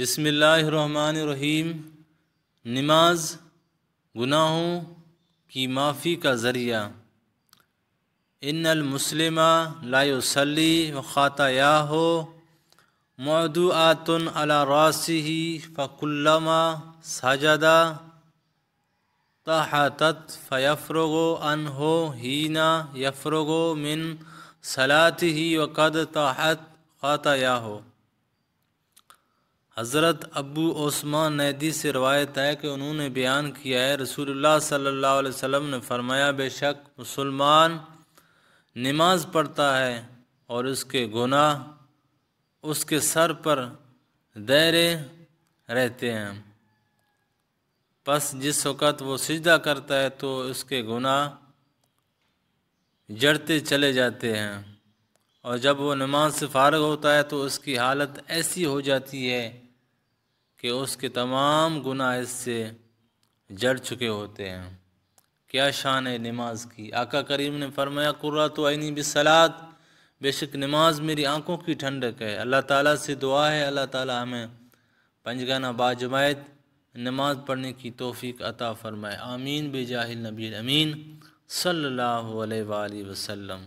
بسم اللہ الرحمن الرحیم نماز گناہوں کی معافی کا ذریعہ ان المسلمہ لا يصلي وخطاياه خاطیہ ہو راسه فكلما سجد فکلما سجدہ تحتت فيفرغ عنه حين يفرغ من صلاته وقد تحت خطاياه ہو حضرت ابو عثمان نیدی سے روایت ہے کہ انہوں نے بیان کیا ہے رسول اللہ صلی اللہ علیہ وسلم نے فرمایا بے شک مسلمان نماز پڑھتا ہے اور اس کے گناہ اس کے سر پر دیرے رہتے ہیں پس جس وقت وہ سجدہ کرتا ہے تو اس کے گناہ جڑتے چلے جاتے ہیں اور جب وہ نماز سے فارغ ہوتا ہے تو اس کی حالت ایسی ہو جاتی ہے کہ اس کے تمام گناہ اس سے جڑ چکے ہوتے ہیں کیا شان ہے نماز کی آقا کریم نے فرمایا قرۃ تو عینی بسلاد بے شک نماز میری آنکھوں کی ٹھنڈک ہے اللہ تعالیٰ سے دعا ہے اللہ تعالیٰ ہمیں پنجگانہ باجماعت نماز پڑھنے کی توفیق عطا فرمائے آمین بجاہل نبی امین صلی اللہ علیہ وآلہ وسلم